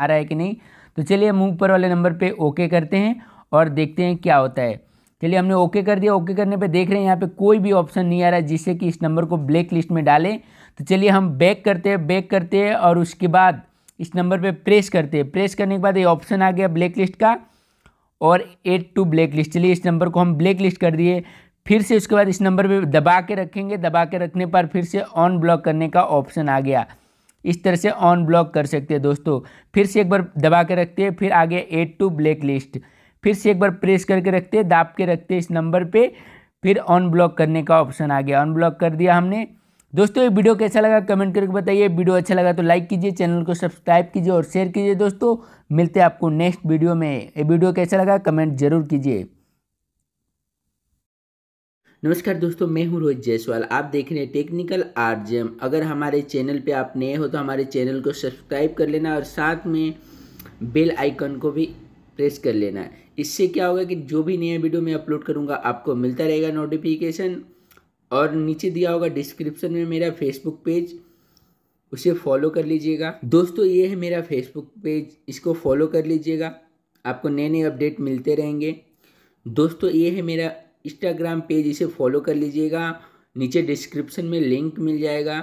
आ रहा है कि नहीं तो चलिए हम ऊपर वाले नंबर पे ओके करते हैं और देखते हैं क्या होता है चलिए हमने ओके कर दिया ओके करने पे देख रहे हैं यहाँ पे कोई भी ऑप्शन नहीं आ रहा है जिससे कि इस नंबर को ब्लैक लिस्ट में डालें तो चलिए हम बैक करते हैं बैक करते हैं और उसके बाद इस नंबर पर प्रेस करते हैं प्रेस करने के बाद ये ऑप्शन आ गया ब्लैक लिस्ट का और एट टू ब्लैक लिस्ट चलिए इस नंबर को हम ब्लैक लिस्ट कर दिए फिर से उसके बाद इस नंबर पे दबा के रखेंगे दबा के रखने पर फिर से ऑन ब्लॉक करने का ऑप्शन आ गया इस तरह से ऑन ब्लॉक कर सकते हैं दोस्तों फिर से एक बार दबा के रखते हैं फिर आगे एड टू ब्लैक लिस्ट फिर से एक बार प्रेस करके रखते हैं दाब के रखते हैं इस नंबर पे फिर ऑन ब्लॉक करने का ऑप्शन आ गया अनब्लॉक कर दिया हमने दोस्तों ये वीडियो कैसा लगा कमेंट करके बताइए वीडियो अच्छा लगा तो लाइक कीजिए चैनल को सब्सक्राइब कीजिए और शेयर कीजिए दोस्तों मिलते हैं आपको नेक्स्ट वीडियो में ये वीडियो कैसा लगा कमेंट जरूर कीजिए नमस्कार दोस्तों मैं हूं रोहित जायसवाल आप देख रहे हैं टेक्निकल आर अगर हमारे चैनल पे आप नए हो तो हमारे चैनल को सब्सक्राइब कर लेना और साथ में बेल आइकन को भी प्रेस कर लेना इससे क्या होगा कि जो भी नया वीडियो मैं अपलोड करूँगा आपको मिलता रहेगा नोटिफिकेशन और नीचे दिया होगा डिस्क्रिप्शन में मेरा फेसबुक पेज उसे फॉलो कर लीजिएगा दोस्तों ये है मेरा फेसबुक पेज इसको फॉलो कर लीजिएगा आपको नए नए अपडेट मिलते रहेंगे दोस्तों ये है मेरा इंस्टाग्राम पेज इसे फॉलो कर लीजिएगा नीचे डिस्क्रिप्शन में लिंक मिल जाएगा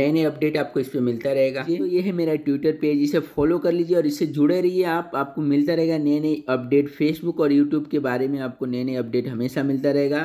नए नए अपडेट आपको इस पर मिलता रहेगा तो ये है मेरा ट्विटर पेज इसे फॉलो कर लीजिए और इससे जुड़े रहिए आप आपको मिलता रहेगा नए नए अपडेट फेसबुक और यूट्यूब के बारे में आपको नए नए अपडेट हमेशा मिलता रहेगा